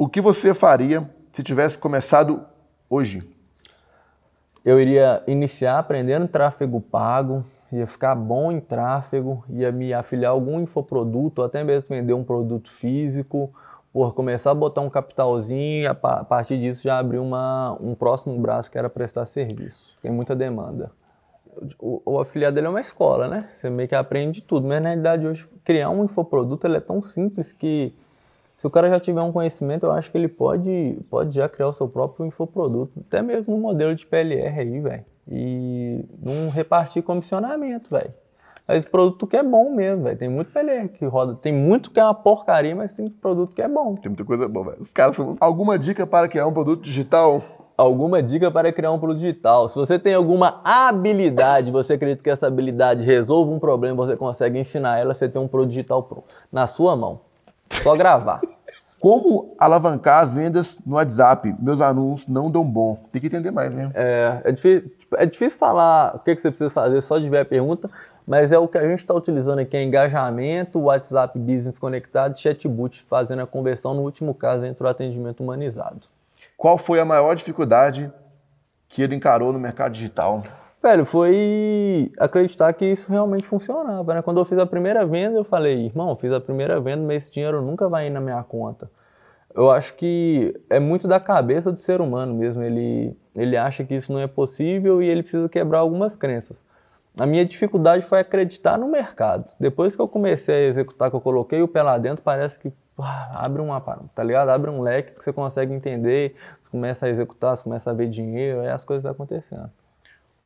o que você faria se tivesse começado hoje? Eu iria iniciar aprendendo tráfego pago, ia ficar bom em tráfego, ia me afiliar a algum infoproduto, até mesmo vender um produto físico, por começar a botar um capitalzinho e a partir disso já abrir uma, um próximo braço que era prestar serviço. Tem muita demanda. O, o afiliado dele é uma escola, né? Você meio que aprende tudo, mas na realidade hoje criar um infoproduto ele é tão simples que se o cara já tiver um conhecimento, eu acho que ele pode, pode já criar o seu próprio infoproduto, até mesmo no modelo de PLR aí, velho. E não repartir comissionamento, velho. Esse produto que é bom mesmo, velho. Tem muito PLR que roda. Tem muito que é uma porcaria, mas tem produto que é bom. Tem muita coisa boa, velho. Os caras são... Alguma dica para criar um produto digital? alguma dica para criar um produto digital. Se você tem alguma habilidade, você acredita que essa habilidade resolve um problema, você consegue ensinar ela, você tem um produto digital pronto. Na sua mão. Só gravar. Como alavancar as vendas no WhatsApp? Meus anúncios não dão bom. Tem que entender mais, né? É, é, difícil, tipo, é difícil falar o que, você precisa fazer só de ver a pergunta, mas é o que a gente está utilizando aqui: é engajamento, WhatsApp Business conectado, chatbot fazendo a conversão, no último caso, entre o atendimento humanizado. Qual foi a maior dificuldade que ele encarou no mercado digital? Velho, foi acreditar que isso realmente funcionava, né? Quando eu fiz a primeira venda, eu falei, irmão, fiz a primeira venda, mas esse dinheiro nunca vai ir na minha conta. Eu acho que é muito da cabeça do ser humano mesmo. Ele, ele acha que isso não é possível e ele precisa quebrar algumas crenças. A minha dificuldade foi acreditar no mercado. Depois que eu comecei a executar, que eu coloquei o pé lá dentro, parece que ah, abre uma tá ligado? Abre um leque que você consegue entender, você começa a executar, você começa a ver dinheiro, aí as coisas vão acontecendo.